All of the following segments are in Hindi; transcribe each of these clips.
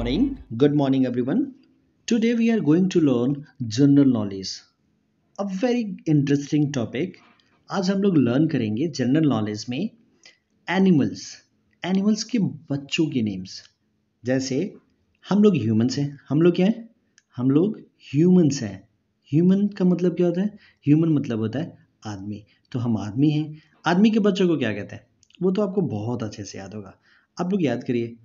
morning good morning everyone today we are going to learn general knowledge a very interesting topic आज हम लोग लर्न करेंगे जनरल नॉलेज में एनिमल्स एनिमल्स के बच्चों के नेम्स जैसे हम लोग ह्यूमंस हैं हम लोग क्या हैं हम लोग ह्यूमंस हैं ह्यूमन का मतलब क्या होता है ह्यूमन मतलब होता है आदमी तो हम आदमी हैं आदमी के बच्चों को क्या कहते हैं वो तो आपको बहुत अच्छे से याद होगा आप लोग याद करिए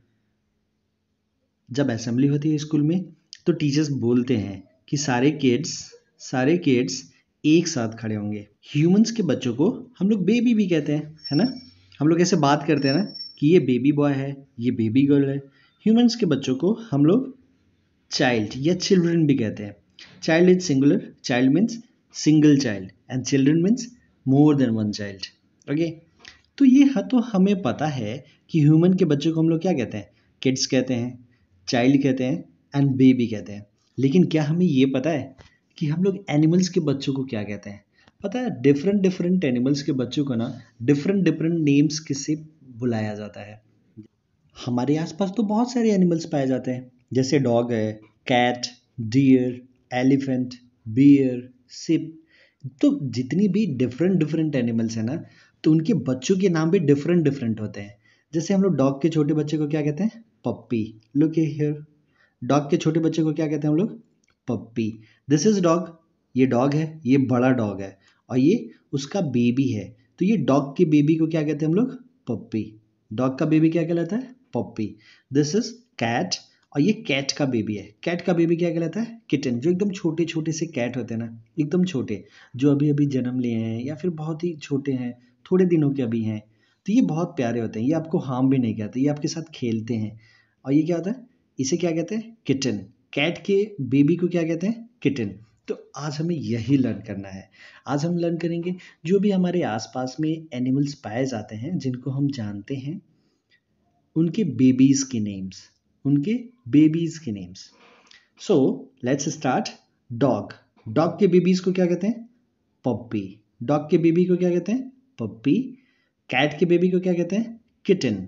जब असेंबली होती है स्कूल में तो टीचर्स बोलते हैं कि सारे किड्स सारे किड्स एक साथ खड़े होंगे ह्यूमंस के बच्चों को हम लोग बेबी भी कहते हैं है ना हम लोग ऐसे बात करते हैं ना कि ये बेबी बॉय है ये बेबी गर्ल है ह्यूमंस के बच्चों को हम लोग चाइल्ड या चिल्ड्रन भी कहते हैं child is singular child means single child and children means more than one child okay तो ये तो हमें पता है कि ह्यूमन के बच्चों को हम लोग क्या कहते हैं किड्स कहते हैं चाइल्ड कहते हैं एंड बेबी कहते हैं लेकिन क्या हमें ये पता है कि हम लोग एनिमल्स के बच्चों को क्या कहते हैं पता है डिफरेंट डिफरेंट एनिमल्स के बच्चों को ना डिफरेंट डिफरेंट नेम्स के बुलाया जाता है हमारे आसपास तो बहुत सारे एनिमल्स पाए जाते हैं जैसे डॉग है cat deer elephant bear sheep तो जितनी भी डिफरेंट डिफरेंट एनिमल्स हैं ना तो उनके बच्चों के नाम भी डिफरेंट डिफरेंट होते हैं जैसे हम लोग डॉग के छोटे बच्चे को क्या कहते हैं पप्पी लुक हियर डॉग के छोटे बच्चे को क्या कहते हैं हम लोग पप्पी दिस इज डॉग ये डॉग है ये बड़ा डॉग है और ये उसका बेबी है तो ये डॉग के बेबी को क्या कहते हैं हम लोग पप्पी डॉग का बेबी क्या कहलाता है पप्पी दिस इज कैट और ये कैट का बेबी है कैट का बेबी क्या कहलाता है किटन जो एकदम छोटे छोटे से कैट होते हैं ना एकदम छोटे जो अभी अभी जन्म लिए हैं या फिर बहुत ही छोटे हैं थोड़े दिनों के अभी हैं तो ये बहुत प्यारे होते हैं ये आपको हार्म भी नहीं कहते ये आपके साथ खेलते हैं और ये क्या होता है इसे क्या कहते हैं किटन कैट के बेबी को क्या कहते हैं किटन तो आज हमें यही लर्न करना है आज हम लर्न करेंगे जो भी हमारे आसपास में एनिमल्स पाए जाते हैं जिनको हम जानते हैं उनके बेबीज़ के नेम्स उनके बेबीज़ के names so let's start dog dog के बेबीज़ को क्या कहते हैं पप्पी डॉग के बेबी को क्या कहते हैं पप्पी कैट के बेबी को क्या कहते हैं किटन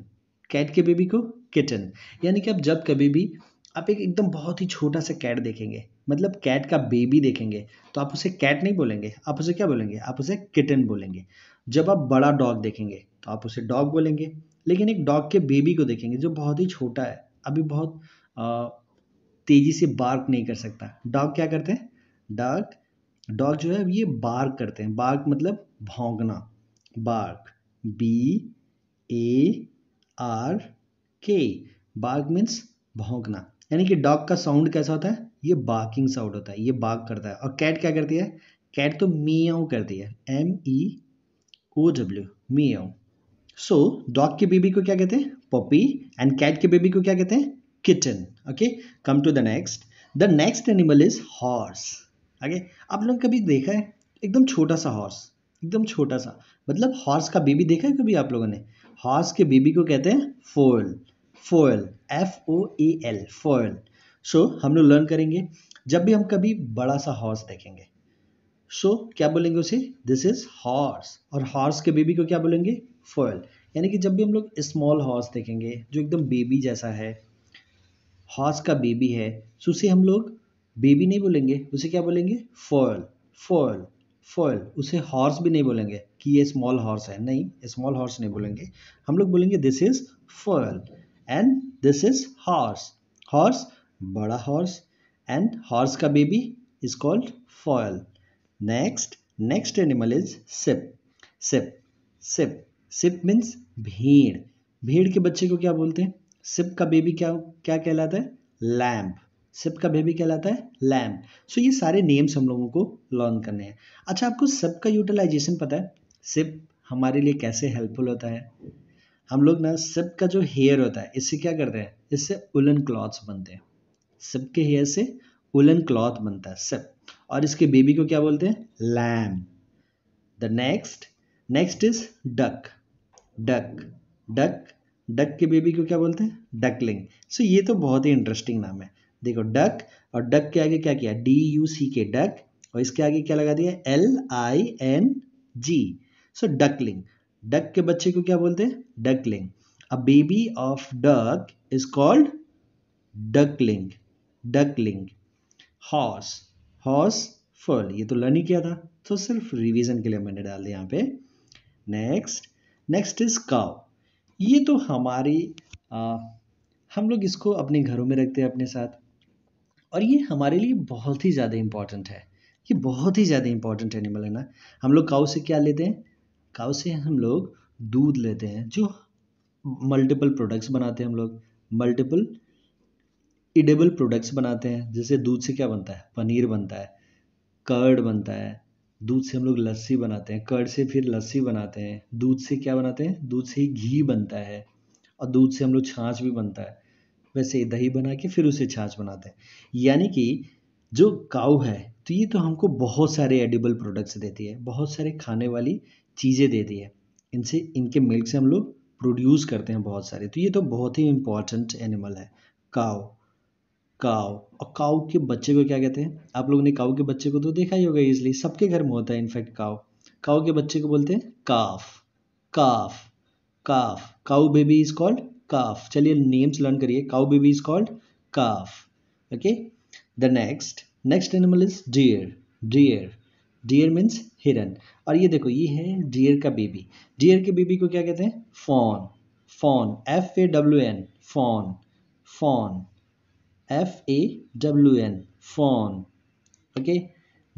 कैट के बेबी को किटन यानी कि आप जब कभी भी आप एक एकदम बहुत ही छोटा सा कैट देखेंगे मतलब कैट का बेबी देखेंगे तो आप उसे कैट नहीं बोलेंगे आप उसे क्या बोलेंगे आप उसे किटन बोलेंगे जब आप बड़ा डॉग देखेंगे तो आप उसे डॉग बोलेंगे लेकिन एक डॉग के बेबी को देखेंगे जो बहुत ही छोटा है अभी बहुत आ, तेजी से बार्क नहीं कर सकता डॉग क्या करते हैं डॉग डॉग जो है ये बार्क करते हैं बार्क मतलब भोंगना bark B A R K bark means भोंकना यानी कि डॉग का साउंड कैसा होता है ये बाकिंग साउंड होता है ये बाग करता है और कैट क्या करती है कैट तो मियाओ करती है M E O W meow so dog के बेबी को क्या कहते हैं पॉपी एंड कैट के बेबी को क्या कहते हैं kitten okay come to the next the next animal is horse okay आप लोग कभी देखा है एकदम छोटा सा हॉर्स एकदम छोटा सा मतलब हॉर्स का बेबी देखा है कभी आप लोगों ने हॉर्स के बीबी को कहते हैं foal foal F O A L foal so हम लोग लर्न करेंगे जब भी हम कभी बड़ा सा हॉर्स देखेंगे सो so, क्या बोलेंगे उसे दिस इज हॉर्स और हॉर्स के बेबी को क्या बोलेंगे फॉयल यानी कि जब भी हम लोग स्मॉल हॉर्स देखेंगे जो एकदम बेबी जैसा है हॉर्स का बेबी है सो तो उसे हम लोग बेबी नहीं बोलेंगे उसे क्या बोलेंगे फॉयल फॉयल फॉयल उसे हॉर्स भी नहीं बोलेंगे कि ये स्मॉल हॉर्स है नहीं स्मॉल हॉर्स नहीं बोलेंगे हम लोग बोलेंगे this is foal and this is horse horse बड़ा हॉर्स एंड हॉर्स का baby is called foal next next animal is sheep sheep sheep sheep means भीड़ भीड़ के बच्चे को क्या बोलते हैं सिप का बेबी क्या क्या कहलाता है लैम्प सिप का बेबी कहलाता है लैम सो ये सारे नेम्स हम लोगों को लर्न करने हैं अच्छा आपको सिप का यूटिलाइजेशन पता है सिप हमारे लिए कैसे हेल्पफुल होता है हम लोग ना सिप का जो हेयर होता है इससे क्या करते हैं इससे उलन क्लॉथ्स बनते हैं सिप के हेयर से उलन क्लॉथ बनता है सिप और इसके बेबी को क्या बोलते हैं lamb the next next is duck duck duck duck के बेबी को क्या बोलते हैं डकलिंग सो so, ये तो बहुत ही इंटरेस्टिंग नाम है देखो डक और डक के आगे क्या किया D you see K duck और इसके आगे क्या लगा दिया L I N G so duckling duck के बच्चे को क्या बोलते हैं duckling a baby of duck is called duckling duckling horse horse full ये तो लर्न ही किया था तो सिर्फ रिवीजन के लिए मैंने डाल दिया यहाँ पे नेक्स्ट नेक्स्ट इज काव ये तो हमारी आ, हम लोग इसको अपने घरों में रखते हैं अपने साथ और ये हमारे लिए बहुत ही ज़्यादा इम्पॉर्टेंट है ये बहुत ही ज़्यादा इम्पॉर्टेंट एनिमल है ना हम लोग काऊ से क्या लेते हैं काऊ से हम लोग दूध लेते हैं जो मल्टीपल प्रोडक्ट्स बनाते हैं हम लोग मल्टीपल इडेबल प्रोडक्ट्स बनाते हैं जैसे दूध से क्या बनता है पनीर बनता है कर्ड बनता है दूध से हम लोग लस्सी बनाते हैं कर्ड से फिर लस्सी बनाते हैं दूध से क्या बनाते हैं दूध से ही घी बनता है और दूध से हम लोग छाछ भी बनता है वैसे दही बना के फिर उसे छाछ बनाते हैं यानी कि जो काऊ है तो ये तो हमको बहुत सारे एडिबल प्रोडक्ट्स देती है बहुत सारे खाने वाली चीज़ें देती है इनसे इनके मिल्क से हम लोग प्रोड्यूस करते हैं बहुत सारे तो ये तो बहुत ही इम्पॉर्टेंट एनिमल है काऊ काऊ और काऊ के बच्चे को क्या कहते हैं आप लोगों ने काऊ के बच्चे को तो देखा ही होगा इजली सबके घर में होता है इनफैक्ट काऊ काऊ के बच्चे को बोलते हैं calf calf calf cow baby is called calf चलिए नेम्स लर्न करिए cow baby is called calf okay the next next animal is deer deer deer means हिरन और ये देखो ये है डियर का बेबी डियर के बेबी को क्या कहते हैं fawn fawn F A W N fawn fawn F A W N fawn okay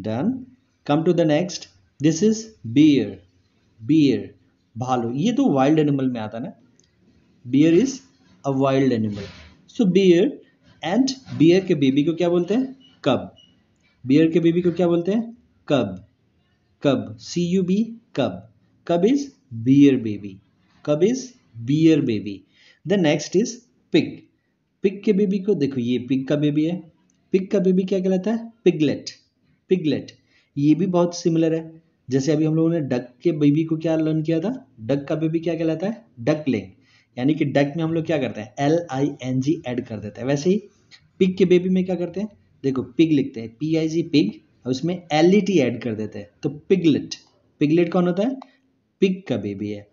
done come to the next this is bear bear भालू ये तो वाइल्ड एनिमल में आता ना bear is a wild animal so bear and bear के बेबी को क्या बोलते हैं कब बियर के बेबी को क्या बोलते हैं कब कब सी you B cub cub is bear baby cub is bear baby the next is pig pig के बेबी को देखो ये पिग का बेबी है पिग का बेबी क्या कहलाता है पिगलेट पिगलेट ये भी बहुत सिमिलर है जैसे अभी हम लोगों ने डक के बेबी को क्या लर्न किया था डक का बेबी क्या कहलाता है डकलिंग यानी कि डक में हम लोग क्या करते हैं L I N G add कर देते हैं वैसे ही पिग के बेबी में क्या करते हैं देखो पिग लिखते हैं पी आई जी पिग और उसमें एल ई टी एड कर देते हैं तो पिगलेट पिगलेट कौन होता है पिग का बेबी है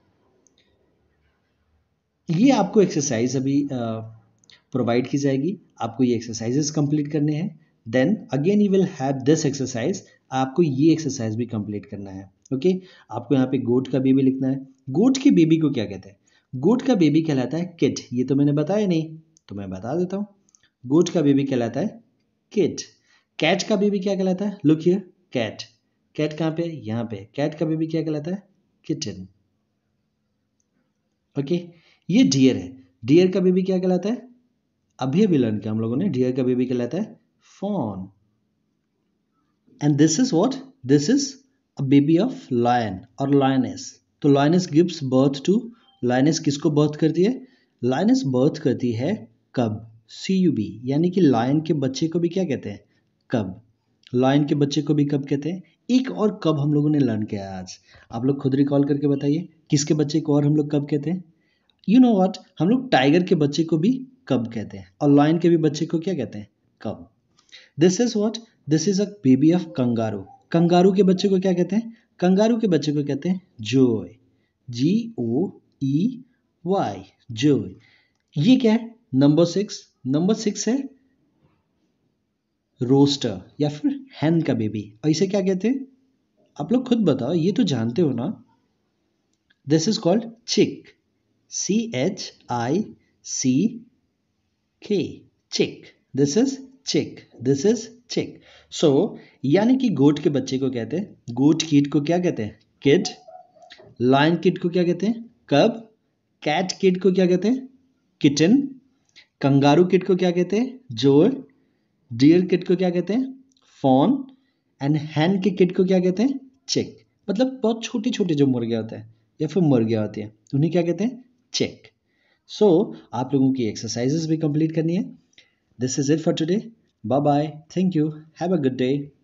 ये आपको एक्सरसाइज अभी प्रोवाइड की जाएगी आपको ये एक्सरसाइजेस कंप्लीट करने हैं then again you will have this exercise आपको ये एक्सरसाइज भी कंप्लीट करना है ओके okay? आपको यहाँ पे गोट का बेबी लिखना है गोट के बेबी को क्या कहते हैं गोट का बेबी कहलाता है किट ये तो मैंने बताया नहीं तो मैं बता देता हूँ गोट का बेबी कहलाता है किट कैट का बेबी क्या कहलाता है लुक हियर कैट कैट कहाँ पे यहाँ पे कैट का बेबी क्या कहलाता है किटन ओके ये डियर है डियर का बेबी क्या कहलाता है अभी अभी लर्न किया हम लोगों ने डियर का बेबी कहलाता है fawn and this is what this is a baby of lion और लॉयनेस तो lioness gives birth to lions किसको बर्थ करती है लाइनस बर्थ करती है कब सी यू बी यानी कि लायन के बच्चे को भी क्या कहते हैं कब लायन के बच्चे को भी कब कहते हैं एक और कब हम लोगों ने लर्न किया आज आप लोग खुद रिकॉल करके बताइए किसके बच्चे को और हम लोग कब कहते हैं यू नो वॉट हम लोग टाइगर के बच्चे को भी कब कहते हैं और लायन के भी बच्चे को क्या कहते हैं cub this is what this is a baby of kangaroo kangaroo के बच्चे को क्या कहते हैं कंगारू के बच्चे को कहते हैं जोय जी ओ ई वाई जॉय ये क्या है नंबर सिक्स नंबर सिक्स है रोस्टर या फिर हैन का बेबी और इसे क्या कहते हैं आप लोग खुद बताओ ये तो जानते हो ना दिस इज कॉल्ड चिक C H I C K chick this is chick this is chick so यानी कि गोट के बच्चे को कहते हैं गोट कीट को क्या कहते हैं किड लाइन किट को क्या कहते हैं कब कैट किड को क्या कहते हैं किटन कंगारू किट को क्या कहते हैं जोर डियर किट को क्या कहते हैं फोन एंड हैन के किट को क्या कहते हैं चेक मतलब बहुत छोटे छोटे जो मुर्गे होते हैं या फिर मुर्गियाँ होती हैं उन्हें क्या कहते हैं चेक सो so, आप लोगों की एक्सरसाइजेस भी कंप्लीट करनी है this is it for today bye bye thank you have a good day